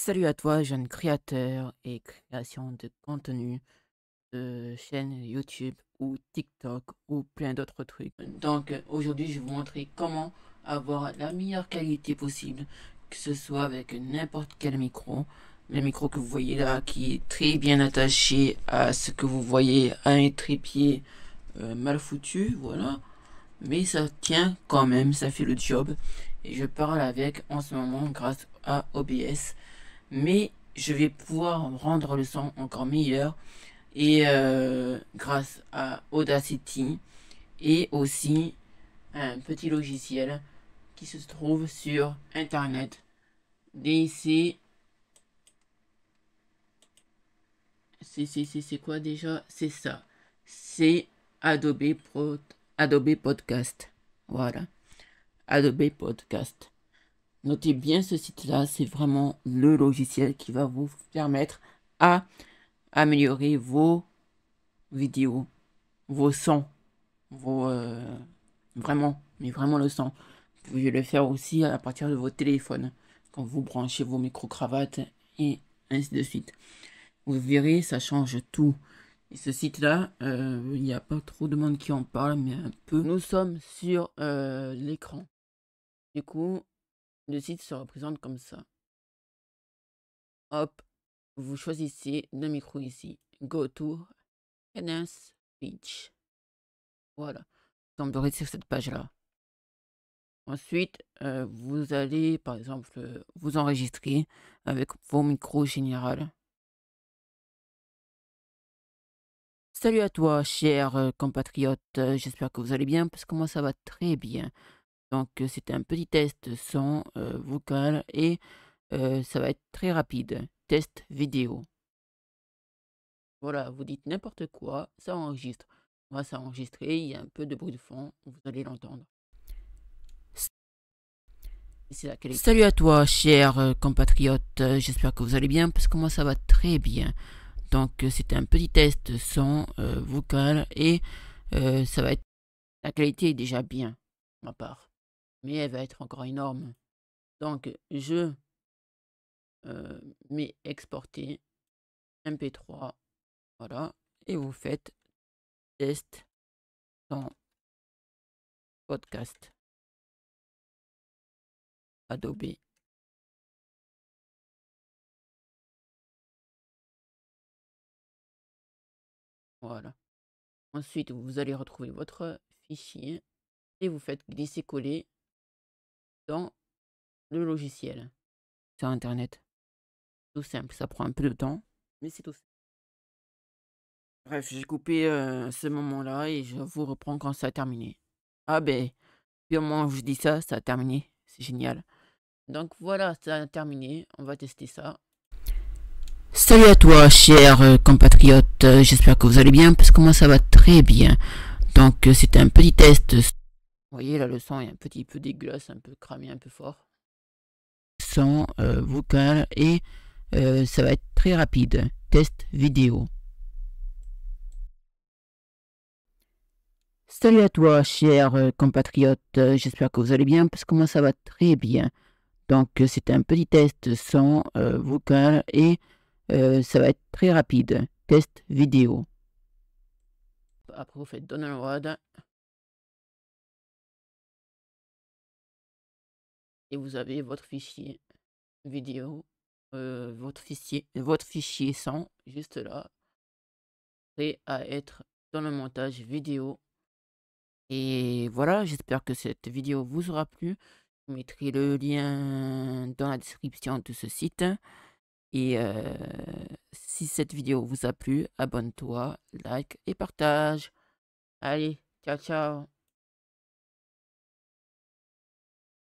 Salut à toi, jeune créateur et création de contenu de chaîne YouTube ou TikTok ou plein d'autres trucs. Donc aujourd'hui, je vais vous montrer comment avoir la meilleure qualité possible, que ce soit avec n'importe quel micro. Le micro que vous voyez là, qui est très bien attaché à ce que vous voyez, à un trépied euh, mal foutu, voilà. Mais ça tient quand même, ça fait le job. Et je parle avec en ce moment grâce à OBS mais je vais pouvoir rendre le son encore meilleur et euh, grâce à Audacity et aussi un petit logiciel qui se trouve sur internet DC c'est quoi déjà c'est ça c'est Adobe Adobe Podcast voilà Adobe Podcast Notez bien ce site-là, c'est vraiment le logiciel qui va vous permettre à améliorer vos vidéos, vos sons, vos... Euh, vraiment, mais vraiment le son. Vous pouvez le faire aussi à partir de vos téléphones, quand vous branchez vos micro-cravates et ainsi de suite. Vous verrez, ça change tout. Et ce site-là, euh, il n'y a pas trop de monde qui en parle, mais un peu. Nous sommes sur euh, l'écran. Du coup, le site se représente comme ça. Hop, vous choisissez le micro ici. Go to Finance Beach. Voilà. Donc, vous sur cette page-là. Ensuite, euh, vous allez, par exemple, euh, vous enregistrer avec vos micros général. Salut à toi, cher euh, compatriote. J'espère que vous allez bien, parce que moi, ça va très bien. Donc c'est un petit test son, vocal et ça va être très rapide. Test vidéo. Voilà, vous dites n'importe quoi, ça enregistre. On va s'enregistrer, il y a un peu de bruit de fond, vous allez l'entendre. Salut à toi, chers compatriote, J'espère que vous allez bien parce que moi ça va très bien. Donc c'est un petit test son, vocal et ça va être... La qualité est déjà bien ma part mais elle va être encore énorme. Donc, je euh, mets exporter MP3. Voilà. Et vous faites test dans podcast Adobe. Voilà. Ensuite, vous allez retrouver votre fichier et vous faites glisser-coller dans le logiciel sur Internet. Tout simple, ça prend un peu de temps, mais c'est tout Bref, j'ai coupé euh, ce moment-là et je vous reprends quand ça a terminé. Ah ben, purement où je dis ça, ça a terminé. C'est génial. Donc voilà, ça a terminé. On va tester ça. Salut à toi, cher euh, compatriote. J'espère que vous allez bien parce que moi ça va très bien. Donc euh, c'est un petit test vous voyez, là, le son est un petit peu dégueulasse, un peu cramé, un peu fort. Son euh, vocal et euh, ça va être très rapide. Test vidéo. Salut à toi, chers euh, compatriotes. J'espère que vous allez bien parce que moi, ça va très bien. Donc, c'est un petit test son vocal et ça va être très rapide. Test vidéo. Après, vous faites download. et vous avez votre fichier vidéo, euh, votre fichier, votre fichier son, juste là, prêt à être dans le montage vidéo. Et voilà, j'espère que cette vidéo vous aura plu. Je mettrai le lien dans la description de ce site. Et euh, si cette vidéo vous a plu, abonne-toi, like et partage. Allez, ciao ciao